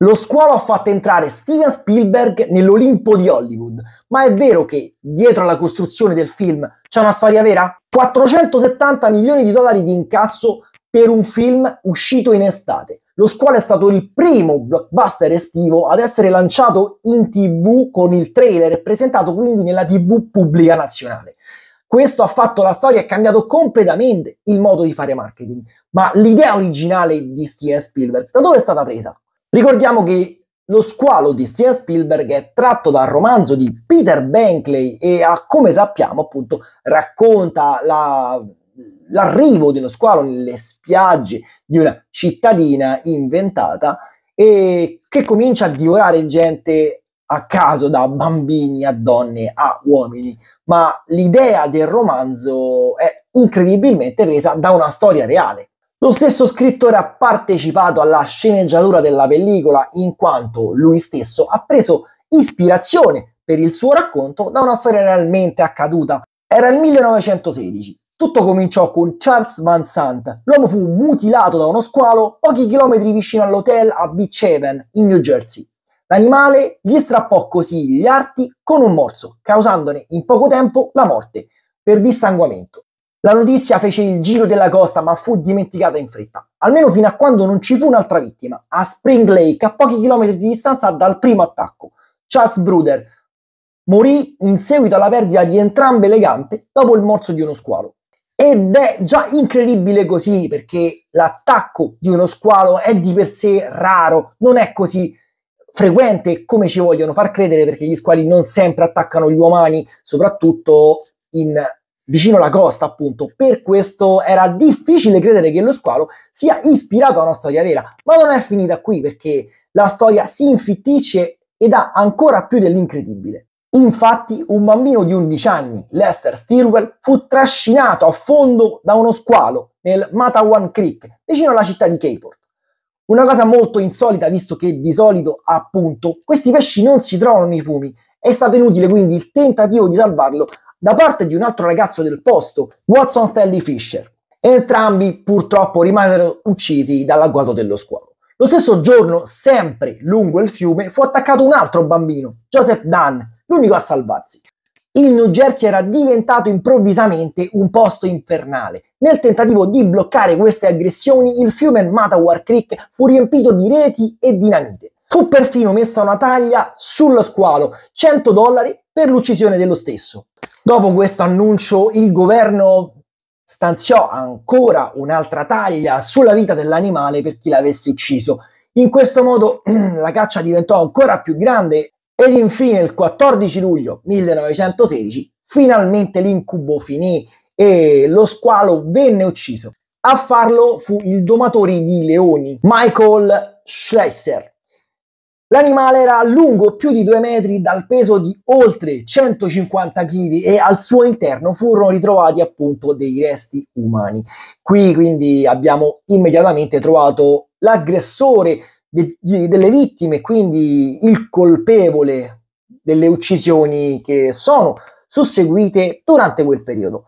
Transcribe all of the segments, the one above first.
Lo squalo ha fatto entrare Steven Spielberg nell'Olimpo di Hollywood, ma è vero che dietro alla costruzione del film c'è una storia vera? 470 milioni di dollari di incasso per un film uscito in estate. Lo squalo è stato il primo blockbuster estivo ad essere lanciato in tv con il trailer e presentato quindi nella tv pubblica nazionale. Questo ha fatto la storia e cambiato completamente il modo di fare marketing. Ma l'idea originale di Steven Spielberg da dove è stata presa? Ricordiamo che lo squalo di Steven Spielberg è tratto dal romanzo di Peter Benkley e a, come sappiamo appunto racconta la, l'arrivo dello squalo nelle spiagge di una cittadina inventata e che comincia a divorare gente a caso da bambini a donne a uomini, ma l'idea del romanzo è incredibilmente presa da una storia reale, lo stesso scrittore ha partecipato alla sceneggiatura della pellicola in quanto lui stesso ha preso ispirazione per il suo racconto da una storia realmente accaduta. Era il 1916. Tutto cominciò con Charles Van Sant. L'uomo fu mutilato da uno squalo pochi chilometri vicino all'hotel a Beach Haven, in New Jersey. L'animale gli strappò così gli arti con un morso, causandone in poco tempo la morte per dissanguamento. La notizia fece il giro della costa ma fu dimenticata in fretta, almeno fino a quando non ci fu un'altra vittima, a Spring Lake, a pochi chilometri di distanza dal primo attacco. Charles Bruder morì in seguito alla perdita di entrambe le gambe dopo il morso di uno squalo. Ed è già incredibile così perché l'attacco di uno squalo è di per sé raro, non è così frequente come ci vogliono far credere perché gli squali non sempre attaccano gli umani, soprattutto in vicino alla costa, appunto. Per questo era difficile credere che lo squalo sia ispirato a una storia vera. Ma non è finita qui, perché la storia si infittisce ed ha ancora più dell'incredibile. Infatti, un bambino di 11 anni, Lester Stilwell, fu trascinato a fondo da uno squalo nel Matawan Creek, vicino alla città di Caport. Una cosa molto insolita, visto che di solito, appunto, questi pesci non si trovano nei fumi. È stato inutile quindi il tentativo di salvarlo da parte di un altro ragazzo del posto, Watson Stanley Fisher. Entrambi purtroppo rimasero uccisi dall'agguato dello squalo. Lo stesso giorno, sempre lungo il fiume, fu attaccato un altro bambino, Joseph Dunn, l'unico a salvarsi. Il New Jersey era diventato improvvisamente un posto infernale. Nel tentativo di bloccare queste aggressioni, il fiume Matawar Creek fu riempito di reti e dinamite. Fu perfino messa una taglia sullo squalo, 100 dollari per l'uccisione dello stesso. Dopo questo annuncio il governo stanziò ancora un'altra taglia sulla vita dell'animale per chi l'avesse ucciso. In questo modo la caccia diventò ancora più grande ed infine il 14 luglio 1916 finalmente l'incubo finì e lo squalo venne ucciso. A farlo fu il domatore di leoni, Michael Schlesser, L'animale era lungo più di 2 metri dal peso di oltre 150 kg e al suo interno furono ritrovati appunto dei resti umani. Qui quindi abbiamo immediatamente trovato l'aggressore de- delle vittime, quindi il colpevole delle uccisioni che sono susseguite durante quel periodo.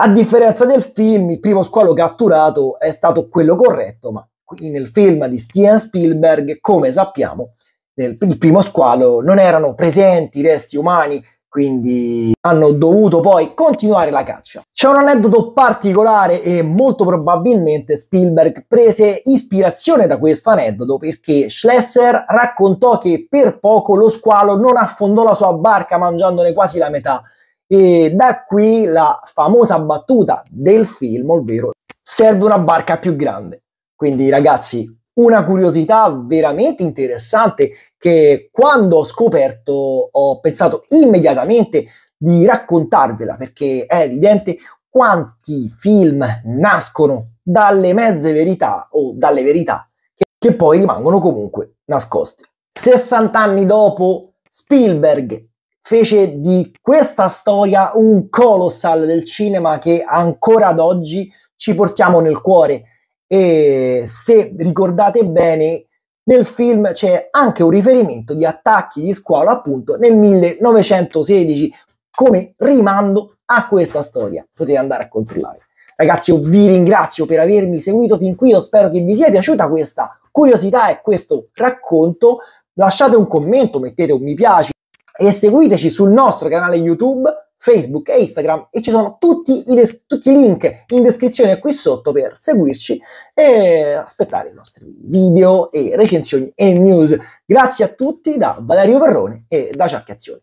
A differenza del film, il primo squalo catturato è stato quello corretto, ma nel film di Steven Spielberg, come sappiamo, nel il primo squalo non erano presenti resti umani, quindi hanno dovuto poi continuare la caccia. C'è un aneddoto particolare e molto probabilmente Spielberg prese ispirazione da questo aneddoto perché Schlesser raccontò che per poco lo squalo non affondò la sua barca mangiandone quasi la metà e da qui la famosa battuta del film, ovvero serve una barca più grande. Quindi ragazzi, una curiosità veramente interessante che quando ho scoperto ho pensato immediatamente di raccontarvela perché è evidente quanti film nascono dalle mezze verità o dalle verità che, che poi rimangono comunque nascoste. 60 anni dopo Spielberg fece di questa storia un colossal del cinema che ancora ad oggi ci portiamo nel cuore e se ricordate bene nel film c'è anche un riferimento di attacchi di squalo appunto nel 1916 come rimando a questa storia potete andare a controllare ragazzi io vi ringrazio per avermi seguito fin qui io spero che vi sia piaciuta questa curiosità e questo racconto lasciate un commento mettete un mi piace e seguiteci sul nostro canale youtube Facebook e Instagram e ci sono tutti i, des- tutti link in descrizione qui sotto per seguirci e aspettare i nostri video e recensioni e news. Grazie a tutti da Valerio Perrone e da Ciacchiazione.